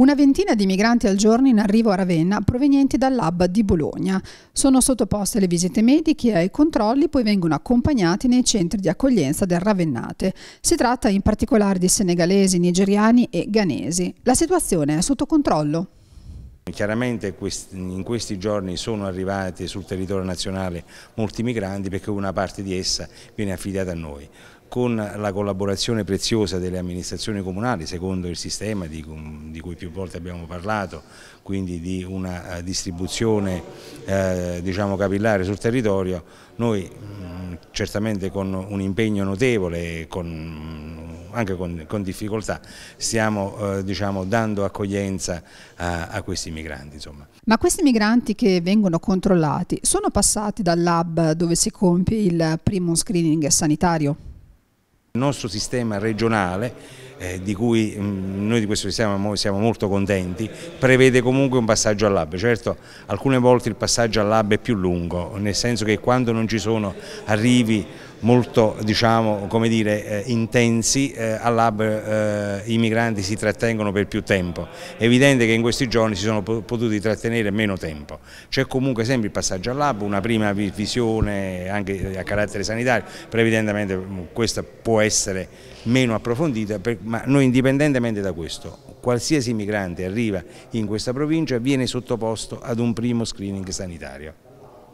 Una ventina di migranti al giorno in arrivo a Ravenna provenienti dall'hub di Bologna. Sono sottoposti alle visite mediche e ai controlli, poi vengono accompagnati nei centri di accoglienza del Ravennate. Si tratta in particolare di senegalesi, nigeriani e ghanesi. La situazione è sotto controllo. Chiaramente in questi giorni sono arrivati sul territorio nazionale molti migranti perché una parte di essa viene affidata a noi con la collaborazione preziosa delle amministrazioni comunali, secondo il sistema di, di cui più volte abbiamo parlato, quindi di una eh, distribuzione eh, diciamo capillare sul territorio, noi mh, mm, certamente con un impegno notevole, con, anche con, con, difficoltà, stiamo eh, diciamo, dando accoglienza a, a questi migranti. Insomma. Ma questi migranti che vengono controllati sono passati dal lab dove si compie il primo screening sanitario? Il nostro sistema regionale eh, di cui mm, noi di questo siamo, siamo, molto contenti, prevede comunque un passaggio all'AB. Certo, alcune volte il passaggio all'AB è più lungo, nel senso che quando non ci sono arrivi molto diciamo, come dire, eh, intensi, eh, all'hub eh, i migranti si trattengono per più tempo. È evidente che in questi giorni si sono potuti trattenere meno tempo. C'è comunque sempre il passaggio all'hub, una prima visione anche eh, a carattere sanitario, però evidentemente mm, questa può essere meno approfondita, ma noi indipendentemente da questo, qualsiasi migrante arriva in questa provincia viene sottoposto ad un primo screening sanitario.